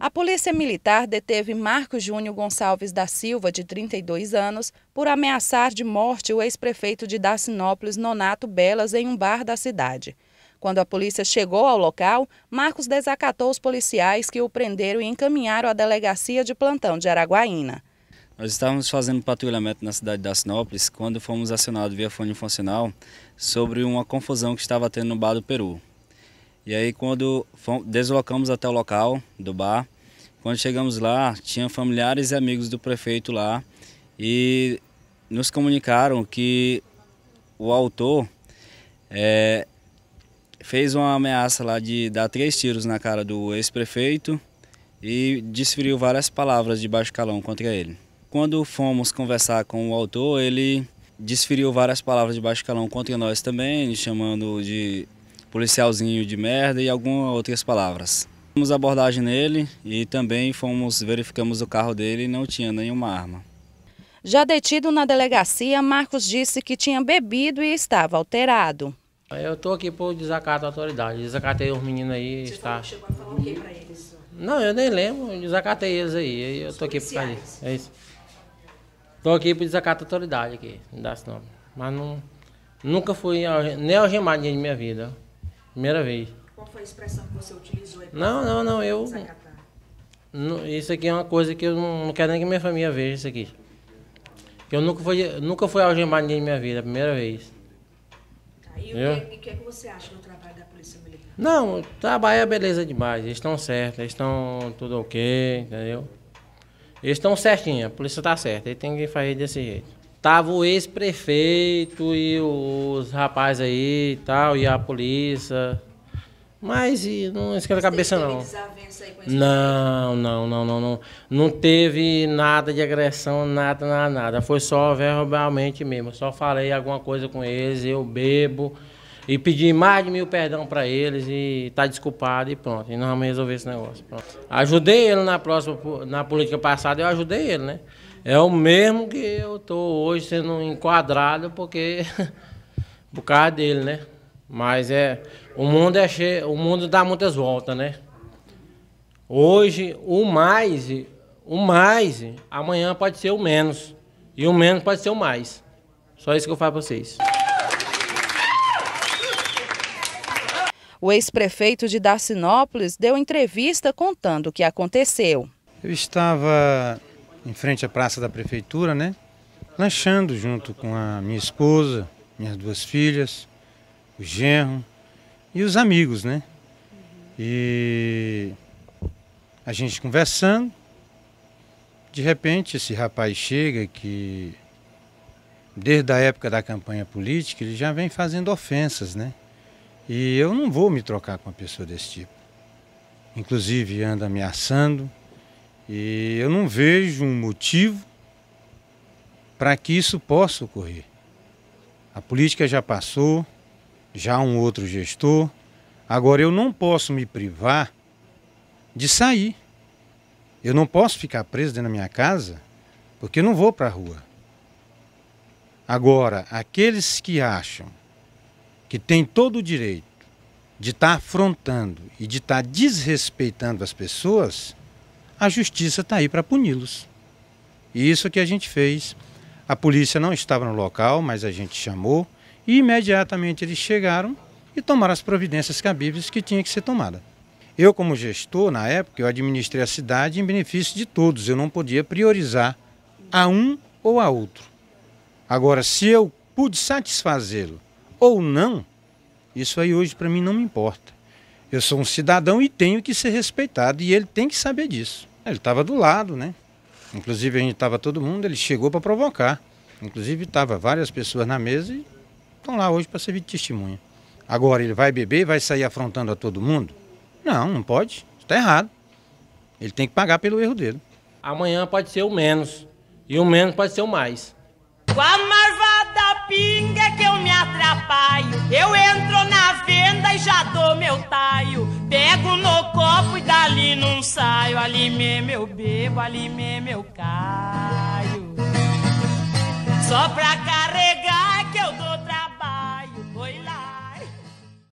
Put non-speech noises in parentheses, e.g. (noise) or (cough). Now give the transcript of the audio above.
A Polícia Militar deteve Marcos Júnior Gonçalves da Silva, de 32 anos, por ameaçar de morte o ex-prefeito de Dacinópolis, Nonato Belas, em um bar da cidade. Quando a polícia chegou ao local, Marcos desacatou os policiais que o prenderam e encaminharam à delegacia de plantão de Araguaína. Nós estávamos fazendo patrulhamento na cidade de Dacinópolis quando fomos acionados via fone funcional sobre uma confusão que estava tendo no bar do Peru. E aí quando fomos, deslocamos até o local do bar, quando chegamos lá, tinha familiares e amigos do prefeito lá e nos comunicaram que o autor é, fez uma ameaça lá de dar três tiros na cara do ex-prefeito e desferiu várias palavras de baixo calão contra ele. Quando fomos conversar com o autor, ele desferiu várias palavras de baixo calão contra nós também, chamando de policialzinho de merda e algumas outras palavras. Fizemos abordagem nele e também fomos, verificamos o carro dele e não tinha nenhuma arma. Já detido na delegacia, Marcos disse que tinha bebido e estava alterado. Eu estou aqui por desacato à autoridade. Desacatei os meninos aí. Você está... chegou a falar o que para eles? Não, eu nem lembro. desacatei eles aí. Eu estou aqui por causa disso. É isso. Estou aqui por desacato à autoridade aqui. Não dá esse nome. Mas não, nunca fui nem algemado na minha vida. Primeira vez. Qual foi a expressão que você utilizou? Não, não, não, eu... Não, isso aqui é uma coisa que eu não, quero nem que minha família veja isso aqui. Eu nunca fui, nunca fui algemado ninguém na minha vida, é a primeira vez. Tá, e o que, que, é que você acha do trabalho da Polícia Militar? Não, o trabalho é beleza demais, eles estão certos, eles estão tudo ok, entendeu? Eles estão certinhos, a polícia está certa, eles têm que fazer desse jeito. Tava o ex-prefeito e os rapazes aí e tal, e a polícia. Mas e não esquenta a cabeça, não. Não, não, não, não, não. Não teve nada de agressão, nada, nada, nada. Foi só verbalmente mesmo. Só falei alguma coisa com eles, eu bebo. E pedi mais de mil perdão para eles e tá desculpado e pronto. E não vamos resolver esse negócio. Pronto. Ajudei ele na próxima, na política passada, eu ajudei ele, né? é o mesmo que eu estou hoje sendo enquadrado porque (laughs) por causa dele, né? Mas é o mundo é cheio, o mundo dá muitas voltas, né? Hoje o mais, o mais, amanhã pode ser o menos e o menos pode ser o mais. Só isso que eu falo para vocês. O ex-prefeito de Darcinópolis deu entrevista contando o que aconteceu. Eu estava em frente à praça da prefeitura, né? Lanchando junto com a minha esposa, minhas duas filhas, o genro e os amigos, né? E a gente conversando, de repente esse rapaz chega que desde a época da campanha política ele já vem fazendo ofensas, né? E eu não vou me trocar com uma pessoa desse tipo. Inclusive anda ameaçando, e eu não vejo um motivo para que isso possa ocorrer. A política já passou, já um outro gestor. Agora eu não posso me privar de sair. Eu não posso ficar preso dentro da minha casa porque eu não vou para a rua. Agora, aqueles que acham que têm todo o direito de estar tá afrontando e de estar tá desrespeitando as pessoas, a justiça está aí para puni-los. E isso que a gente fez. A polícia não estava no local, mas a gente chamou e imediatamente eles chegaram e tomaram as providências cabíveis que tinha que ser tomada. Eu, como gestor, na época, eu administrei a cidade em benefício de todos. Eu não podia priorizar a um ou a outro. Agora, se eu pude satisfazê-lo ou não, isso aí hoje para mim não me importa. Eu sou um cidadão e tenho que ser respeitado e ele tem que saber disso. Ele estava do lado, né? Inclusive a gente estava todo mundo, ele chegou para provocar. Inclusive estava várias pessoas na mesa e estão lá hoje para servir de testemunha. Agora ele vai beber e vai sair afrontando a todo mundo? Não, não pode. Está errado. Ele tem que pagar pelo erro dele. Amanhã pode ser o menos e o menos pode ser o mais. Com a marvada pinga é que eu me atrapalho, eu entro na venda e já dou meu talho. mesmo eu bebo, ali mesmo eu caio. Só pra cá.